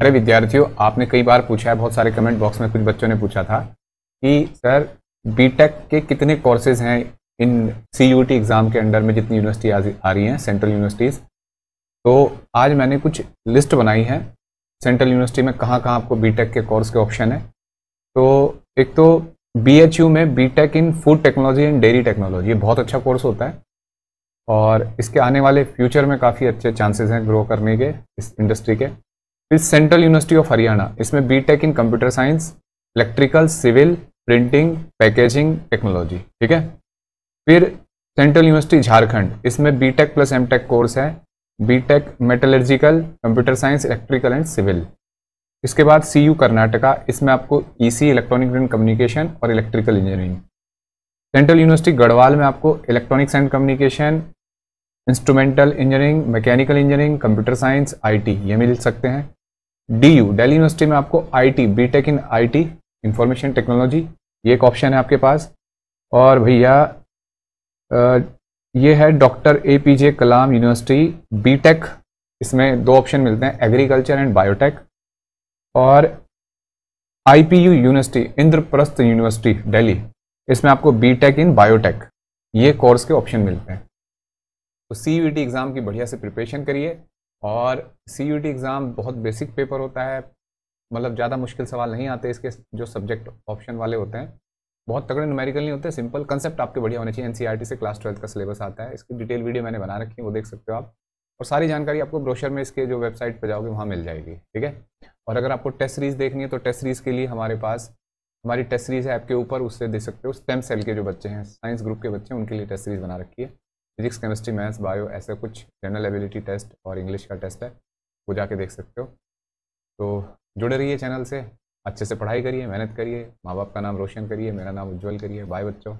अरे विद्यार्थियों आपने कई बार पूछा है बहुत सारे कमेंट बॉक्स में कुछ बच्चों ने पूछा था कि सर बीटेक के कितने कोर्सेज हैं इन सी एग्ज़ाम के अंडर में जितनी यूनिवर्सिटी आ रही हैं सेंट्रल यूनिवर्सिटीज़ तो आज मैंने कुछ लिस्ट बनाई है सेंट्रल यूनिवर्सिटी में कहाँ कहाँ आपको बी के कोर्स के ऑप्शन है तो एक तो बी में B in food technology and dairy technology ये बहुत अच्छा कोर्स होता है और इसके आने वाले फ्यूचर में काफ़ी अच्छे चांसेस हैं ग्रो करने के इस इंडस्ट्री के फिर सेंट्रल यूनिवर्सिटी ऑफ हरियाणा इसमें B tech in computer science electrical civil printing packaging technology ठीक है फिर सेंट्रल यूनिवर्सिटी झारखंड इसमें B tech plus M tech course है B tech metallurgical computer science electrical and civil इसके बाद सी यू कर्नाटका इसमें आपको E C electronic and communication और electrical engineering central university Garhwal में आपको electronics and communication instrumental engineering mechanical engineering computer science IT ये मिल सकते हैं डी यू डेली यूनिवर्सिटी में आपको I T B tech in I T information technology ये एक ऑप्शन है आपके पास और भैया ये है doctor A P J Kalam university B tech इसमें दो ऑप्शन मिलते हैं एग्रीकल्चर एंड बायोटेक और I P U university Indraprastha university Delhi इसमें आपको बी टेक इन बायोटेक ये कोर्स के ऑप्शन मिलते हैं तो सी एग्ज़ाम e की बढ़िया से प्रिपरेशन करिए और सी यू टी एग्ज़ाम बहुत बेसिक पेपर होता है मतलब ज़्यादा मुश्किल सवाल नहीं आते इसके जो सब्जेक्ट ऑप्शन वाले होते हैं बहुत तगड़े नुमेरिकल नहीं होते सिंपल कंसेप्ट आपके बढ़िया होने चाहिए एन e से क्लास ट्वेल्थ का सिलेबस आता है इसकी डिटेल वीडियो मैंने बना रखी है वो देख सकते हो आप और सारी जानकारी आपको ब्रोशर में इसके जो वेबसाइट पर जाओगे वहाँ मिल जाएगी ठीक है और अगर आपको टेस्ट सीरीज़ देखनी है तो टेस्ट सीरीज़ के लिए हमारे पास हमारी टेस्ट सीरीज़ है ऐप के ऊपर उससे दे सकते हो स्टेम सेल के जो बच्चे हैं साइंस ग्रुप के बच्चे हैं उनके लिए टेस्ट सीरीज़ बना रखी है फिजिक्स केमिस्ट्री मैथ्स बायो ऐसे कुछ जनरल एबिलिटी टेस्ट और इंग्लिश का टेस्ट है वो जाके देख सकते हो तो जुड़े रहिए चैनल से अच्छे से पढ़ाई करिए मेहनत करिए माँ बाप का नाम रोशन करिए मेरा नाम उज्ज्वल करिए बाय बच्चों